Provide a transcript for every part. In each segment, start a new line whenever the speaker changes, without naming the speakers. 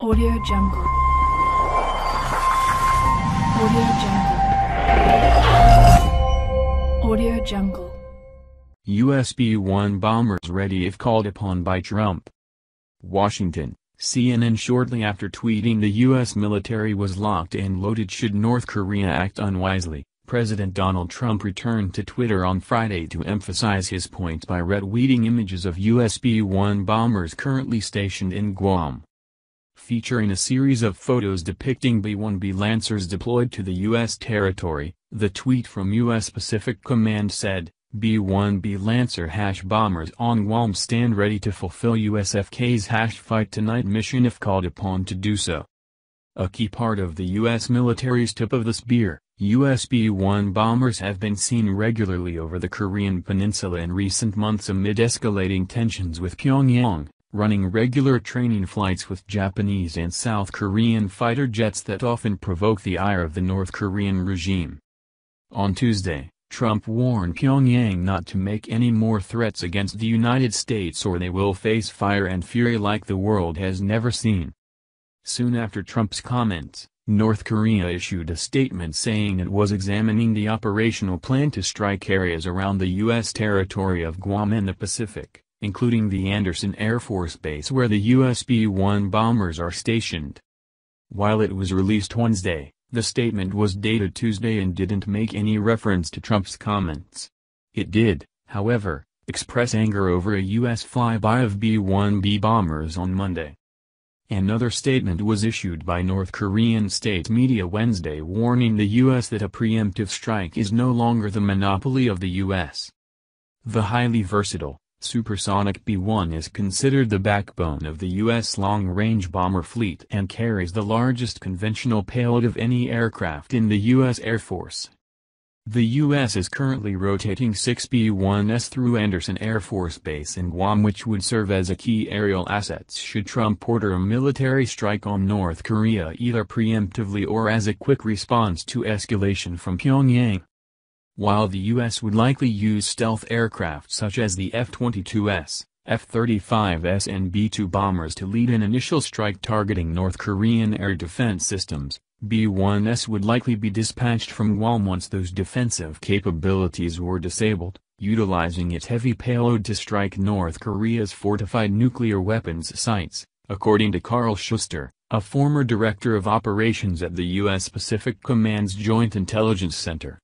Audio Jungle. Audio Jungle. Audio Jungle.
US B 1 bombers ready if called upon by Trump. Washington, CNN shortly after tweeting the U.S. military was locked and loaded should North Korea act unwisely, President Donald Trump returned to Twitter on Friday to emphasize his point by retweeting images of US B 1 bombers currently stationed in Guam featuring a series of photos depicting B-1B Lancers deployed to the U.S. territory, the tweet from U.S. Pacific Command said, B-1B Lancer hash bombers on Guam stand ready to fulfill USFK's hash fight tonight mission if called upon to do so. A key part of the U.S. military's tip of the spear, U.S. B-1 bombers have been seen regularly over the Korean peninsula in recent months amid escalating tensions with Pyongyang running regular training flights with Japanese and South Korean fighter jets that often provoke the ire of the North Korean regime. On Tuesday, Trump warned Pyongyang not to make any more threats against the United States or they will face fire and fury like the world has never seen. Soon after Trump's comments, North Korea issued a statement saying it was examining the operational plan to strike areas around the U.S. territory of Guam in the Pacific including the Anderson Air Force Base where the usb one bombers are stationed. While it was released Wednesday, the statement was dated Tuesday and didn't make any reference to Trump's comments. It did, however, express anger over a U.S. flyby of B-1B bombers on Monday. Another statement was issued by North Korean state media Wednesday warning the U.S. that a preemptive strike is no longer the monopoly of the U.S. The highly versatile, Supersonic B-1 is considered the backbone of the U.S. long-range bomber fleet and carries the largest conventional payload of any aircraft in the U.S. Air Force. The U.S. is currently rotating six B-1s through Anderson Air Force Base in Guam which would serve as a key aerial asset should Trump order a military strike on North Korea either preemptively or as a quick response to escalation from Pyongyang. While the U.S. would likely use stealth aircraft such as the F-22S, F-35S and B-2 bombers to lead an initial strike targeting North Korean air defense systems, B-1S would likely be dispatched from Guam once those defensive capabilities were disabled, utilizing its heavy payload to strike North Korea's fortified nuclear weapons sites, according to Carl Schuster, a former director of operations at the U.S. Pacific Command's Joint Intelligence Center.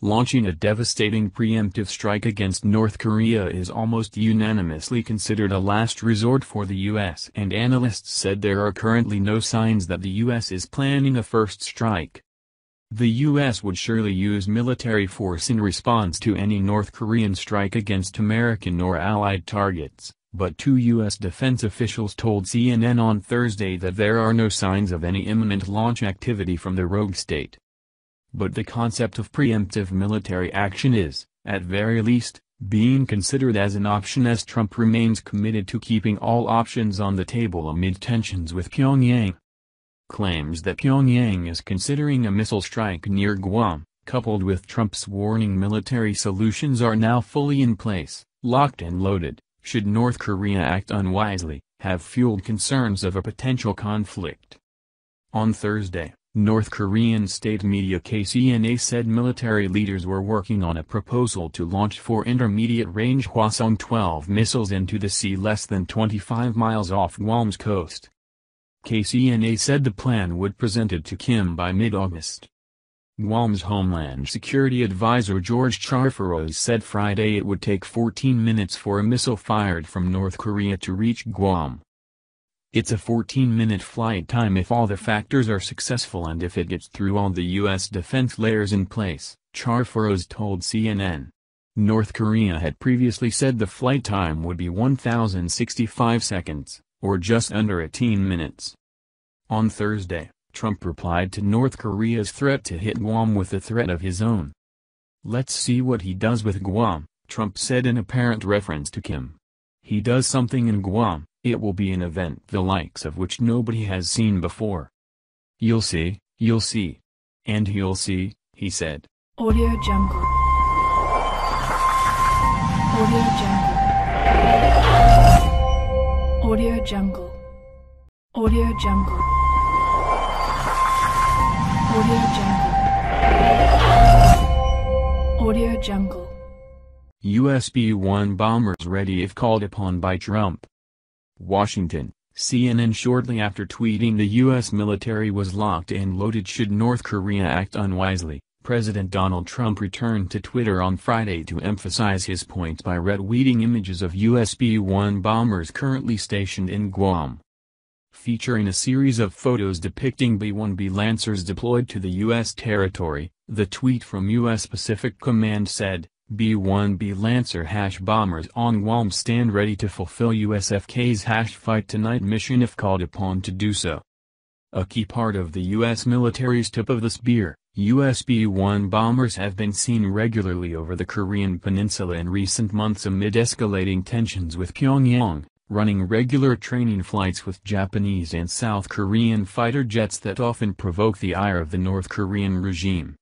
Launching a devastating preemptive strike against North Korea is almost unanimously considered a last resort for the U.S. and analysts said there are currently no signs that the U.S. is planning a first strike. The U.S. would surely use military force in response to any North Korean strike against American or Allied targets, but two U.S. defense officials told CNN on Thursday that there are no signs of any imminent launch activity from the rogue state. But the concept of preemptive military action is, at very least, being considered as an option as Trump remains committed to keeping all options on the table amid tensions with Pyongyang. Claims that Pyongyang is considering a missile strike near Guam, coupled with Trump's warning military solutions are now fully in place, locked and loaded, should North Korea act unwisely, have fueled concerns of a potential conflict. On Thursday, North Korean state media KCNA said military leaders were working on a proposal to launch four intermediate-range Hwasong-12 missiles into the sea less than 25 miles off Guam's coast. KCNA said the plan would present it to Kim by mid-August. Guam's Homeland Security Advisor George Charferoz said Friday it would take 14 minutes for a missile fired from North Korea to reach Guam. It's a 14-minute flight time if all the factors are successful and if it gets through all the U.S. defense layers in place, Char told CNN. North Korea had previously said the flight time would be 1,065 seconds, or just under 18 minutes. On Thursday, Trump replied to North Korea's threat to hit Guam with a threat of his own. Let's see what he does with Guam, Trump said in apparent reference to Kim. He does something in Guam, it will be an event the likes of which nobody has seen before. You'll see, you'll see. And you'll see, he said.
Audio Jungle. Audio Jungle. Audio Jungle. Audio Jungle. Audio Jungle. Audio Jungle.
USB 1 bombers ready if called upon by Trump. Washington, CNN shortly after tweeting the U.S. military was locked and loaded should North Korea act unwisely, President Donald Trump returned to Twitter on Friday to emphasize his point by retweeting images of U.S. B-1 bombers currently stationed in Guam. Featuring a series of photos depicting B-1B Lancers deployed to the U.S. territory, the tweet from U.S. Pacific Command said, B-1B Lancer hash bombers on Guam stand ready to fulfill USFK's hash fight tonight mission if called upon to do so. A key part of the U.S. military's tip of the spear, U.S. B-1 bombers have been seen regularly over the Korean peninsula in recent months amid escalating tensions with Pyongyang, running regular training flights with Japanese and South Korean fighter jets that often provoke the ire of the North Korean regime.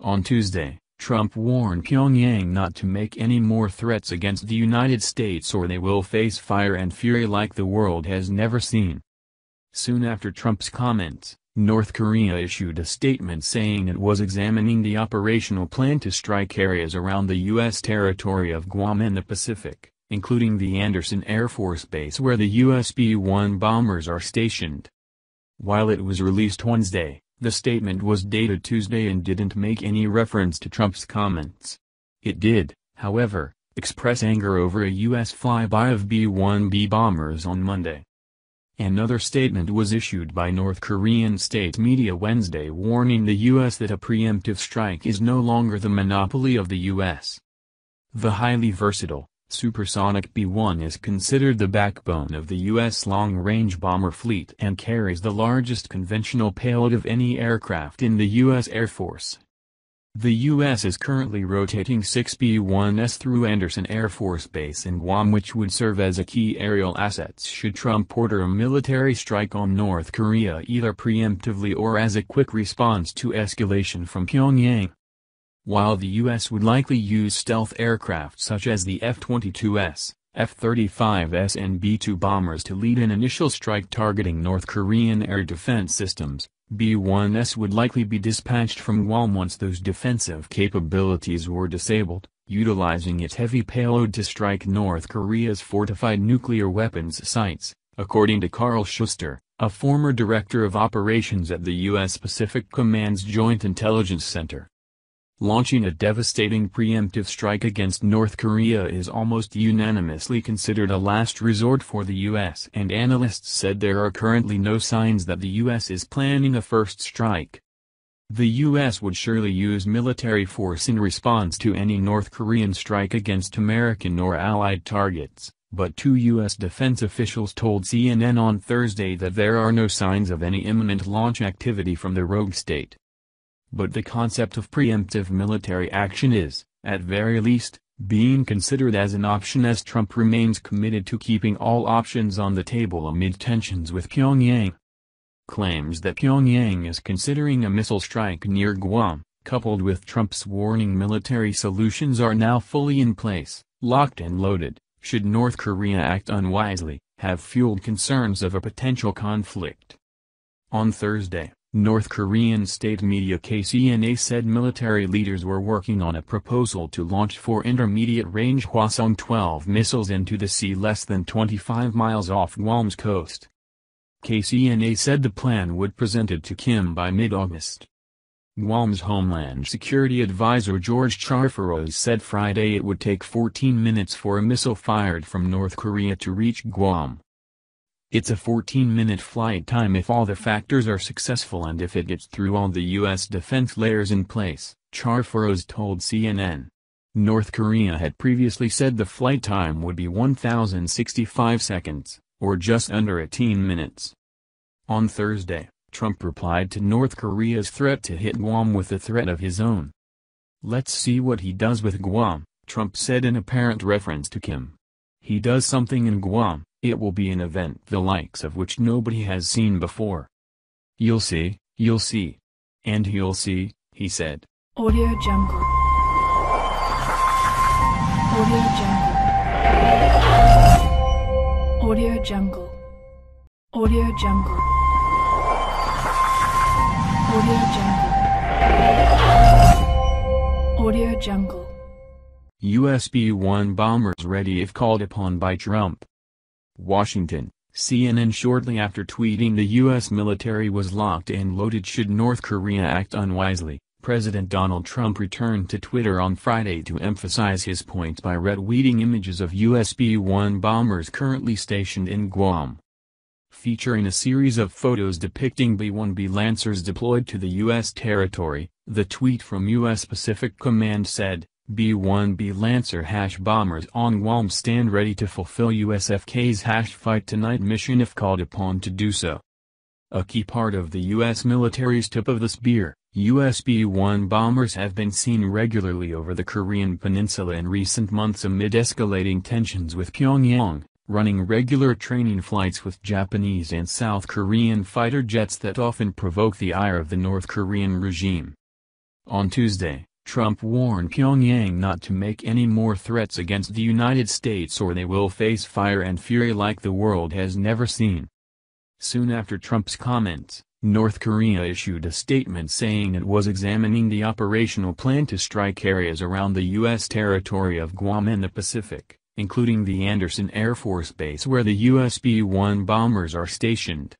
On Tuesday, Trump warned Pyongyang not to make any more threats against the United States or they will face fire and fury like the world has never seen. Soon after Trump's comments, North Korea issued a statement saying it was examining the operational plan to strike areas around the U.S. territory of Guam in the Pacific, including the Anderson Air Force Base where the US B-1 bombers are stationed. While it was released Wednesday, the statement was dated Tuesday and didn't make any reference to Trump's comments. It did, however, express anger over a U.S. flyby of B-1B bombers on Monday. Another statement was issued by North Korean state media Wednesday warning the U.S. that a preemptive strike is no longer the monopoly of the U.S. The highly versatile, Supersonic B-1 is considered the backbone of the U.S. long-range bomber fleet and carries the largest conventional payload of any aircraft in the U.S. Air Force. The U.S. is currently rotating six B-1s through Anderson Air Force Base in Guam which would serve as a key aerial asset should Trump order a military strike on North Korea either preemptively or as a quick response to escalation from Pyongyang. While the U.S. would likely use stealth aircraft such as the F-22S, F-35S and B-2 bombers to lead an initial strike targeting North Korean air defense systems, B-1S would likely be dispatched from Guam once those defensive capabilities were disabled, utilizing its heavy payload to strike North Korea's fortified nuclear weapons sites, according to Carl Schuster, a former director of operations at the U.S. Pacific Command's Joint Intelligence Center launching a devastating preemptive strike against North Korea is almost unanimously considered a last resort for the U.S. and analysts said there are currently no signs that the U.S. is planning a first strike. The U.S. would surely use military force in response to any North Korean strike against American or Allied targets, but two U.S. defense officials told CNN on Thursday that there are no signs of any imminent launch activity from the rogue state but the concept of preemptive military action is, at very least, being considered as an option as Trump remains committed to keeping all options on the table amid tensions with Pyongyang. Claims that Pyongyang is considering a missile strike near Guam, coupled with Trump's warning military solutions are now fully in place, locked and loaded, should North Korea act unwisely, have fueled concerns of a potential conflict. On Thursday, North Korean state media KCNA said military leaders were working on a proposal to launch four intermediate-range Hwasong-12 missiles into the sea less than 25 miles off Guam's coast. KCNA said the plan would present it to Kim by mid-August. Guam's Homeland Security Advisor George Charferois said Friday it would take 14 minutes for a missile fired from North Korea to reach Guam. It's a 14-minute flight time if all the factors are successful and if it gets through all the U.S. defense layers in place, Charfaros told CNN. North Korea had previously said the flight time would be 1,065 seconds, or just under 18 minutes. On Thursday, Trump replied to North Korea's threat to hit Guam with a threat of his own. Let's see what he does with Guam, Trump said in apparent reference to Kim. He does something in Guam, it will be an event the likes of which nobody has seen before. You'll see, you'll see. And you'll see, he said.
Audio Jungle. Audio Jungle. Audio Jungle. Audio Jungle. Audio Jungle. Audio Jungle.
USB 1 bombers ready if called upon by Trump. Washington, CNN shortly after tweeting the U.S. military was locked and loaded should North Korea act unwisely, President Donald Trump returned to Twitter on Friday to emphasize his point by retweeting images of U.S. B-1 bombers currently stationed in Guam. Featuring a series of photos depicting B-1B Lancers deployed to the U.S. territory, the tweet from U.S. Pacific Command said, B-1B Lancer hash bombers on Guam stand ready to fulfill USFK's hash fight tonight mission if called upon to do so. A key part of the U.S. military's tip of the spear, U.S. B-1 bombers have been seen regularly over the Korean peninsula in recent months amid escalating tensions with Pyongyang, running regular training flights with Japanese and South Korean fighter jets that often provoke the ire of the North Korean regime. On Tuesday, Trump warned Pyongyang not to make any more threats against the United States or they will face fire and fury like the world has never seen. Soon after Trump's comments, North Korea issued a statement saying it was examining the operational plan to strike areas around the U.S. territory of Guam and the Pacific, including the Anderson Air Force Base where the US B-1 bombers are stationed.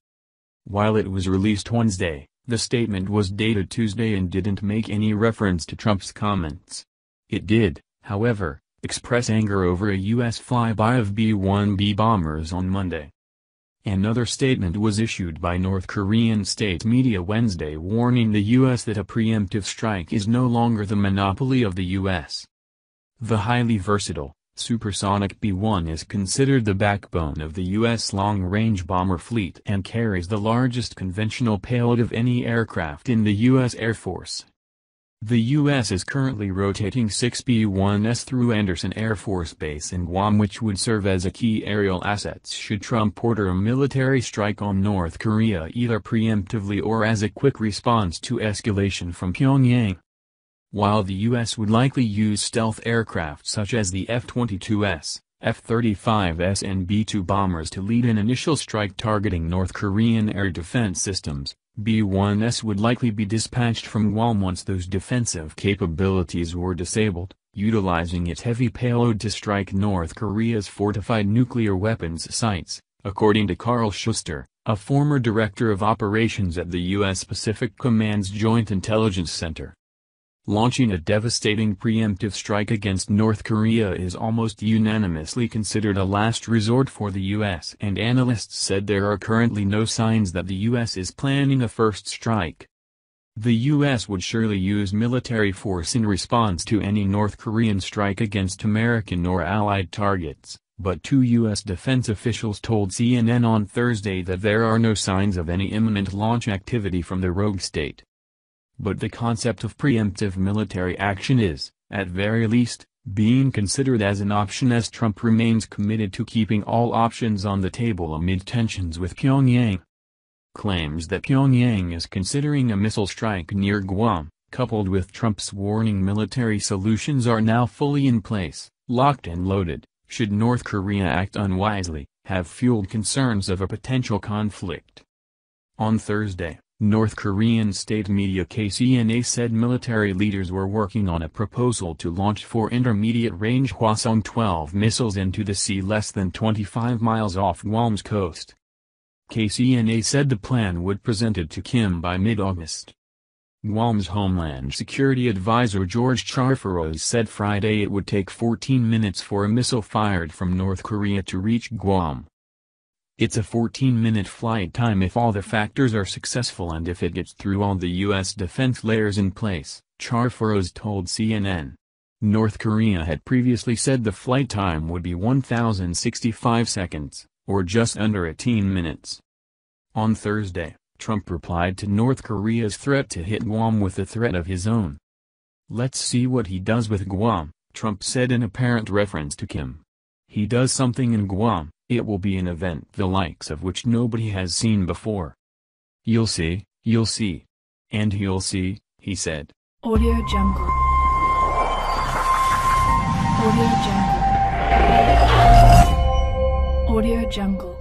While it was released Wednesday, the statement was dated Tuesday and didn't make any reference to Trump's comments. It did, however, express anger over a U.S. flyby of B-1B bombers on Monday. Another statement was issued by North Korean state media Wednesday warning the U.S. that a preemptive strike is no longer the monopoly of the U.S. The highly versatile, Supersonic B-1 is considered the backbone of the U.S. long-range bomber fleet and carries the largest conventional payload of any aircraft in the U.S. Air Force. The U.S. is currently rotating six B-1s through Anderson Air Force Base in Guam which would serve as a key aerial asset should Trump order a military strike on North Korea either preemptively or as a quick response to escalation from Pyongyang. While the U.S. would likely use stealth aircraft such as the F-22S, F-35S and B-2 bombers to lead an initial strike targeting North Korean air defense systems, B-1S would likely be dispatched from Guam once those defensive capabilities were disabled, utilizing its heavy payload to strike North Korea's fortified nuclear weapons sites, according to Carl Schuster, a former director of operations at the U.S. Pacific Command's Joint Intelligence Center. Launching a devastating preemptive strike against North Korea is almost unanimously considered a last resort for the U.S. and analysts said there are currently no signs that the U.S. is planning a first strike. The U.S. would surely use military force in response to any North Korean strike against American or Allied targets, but two U.S. defense officials told CNN on Thursday that there are no signs of any imminent launch activity from the rogue state but the concept of preemptive military action is, at very least, being considered as an option as Trump remains committed to keeping all options on the table amid tensions with Pyongyang. Claims that Pyongyang is considering a missile strike near Guam, coupled with Trump's warning military solutions are now fully in place, locked and loaded, should North Korea act unwisely, have fueled concerns of a potential conflict. On Thursday, North Korean state media KCNA said military leaders were working on a proposal to launch four intermediate-range Hwasong-12 missiles into the sea less than 25 miles off Guam's coast. KCNA said the plan would presented to Kim by mid-August. Guam's Homeland Security Advisor George Charferoz said Friday it would take 14 minutes for a missile fired from North Korea to reach Guam. It's a 14-minute flight time if all the factors are successful and if it gets through all the U.S. defense layers in place, Char told CNN. North Korea had previously said the flight time would be 1,065 seconds, or just under 18 minutes. On Thursday, Trump replied to North Korea's threat to hit Guam with a threat of his own. Let's see what he does with Guam, Trump said in apparent reference to Kim. He does something in Guam, it will be an event the likes of which nobody has seen before. You'll see, you'll see. And you'll see, he said.
Audio Jungle. Audio Jungle. Audio Jungle.